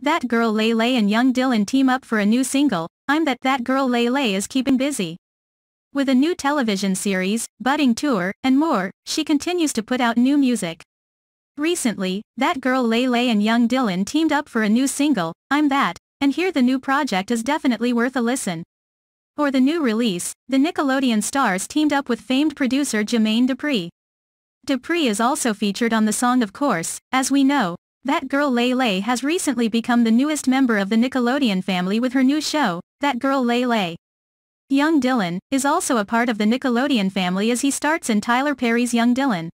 That Girl Lay Lay and Young Dylan team up for a new single, I'm That That Girl Lay Lay is keeping busy. With a new television series, budding tour, and more, she continues to put out new music. Recently, That Girl Lay Lay and Young Dylan teamed up for a new single, I'm That, and here the new project is definitely worth a listen. For the new release, the Nickelodeon stars teamed up with famed producer Jermaine Dupri. Dupri is also featured on the song of course, as we know, that Girl Lele has recently become the newest member of the Nickelodeon family with her new show, That Girl Lele. Young Dylan, is also a part of the Nickelodeon family as he starts in Tyler Perry's Young Dylan.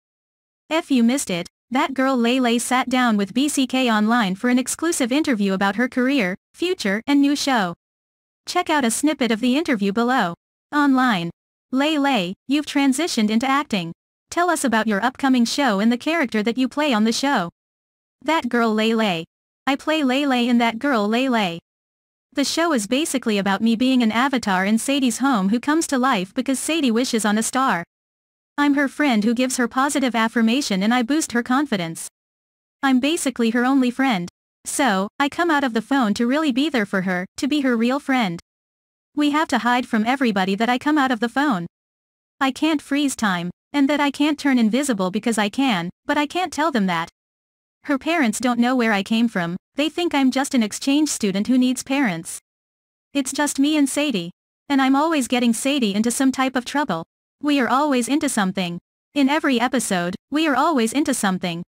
If you missed it, That Girl Lele sat down with BCK Online for an exclusive interview about her career, future, and new show. Check out a snippet of the interview below. Online. Lele, you've transitioned into acting. Tell us about your upcoming show and the character that you play on the show. That girl Lele. I play Lele in That Girl Lele. The show is basically about me being an avatar in Sadie's home who comes to life because Sadie wishes on a star. I'm her friend who gives her positive affirmation and I boost her confidence. I'm basically her only friend. So, I come out of the phone to really be there for her, to be her real friend. We have to hide from everybody that I come out of the phone. I can't freeze time, and that I can't turn invisible because I can, but I can't tell them that, her parents don't know where I came from, they think I'm just an exchange student who needs parents. It's just me and Sadie. And I'm always getting Sadie into some type of trouble. We are always into something. In every episode, we are always into something.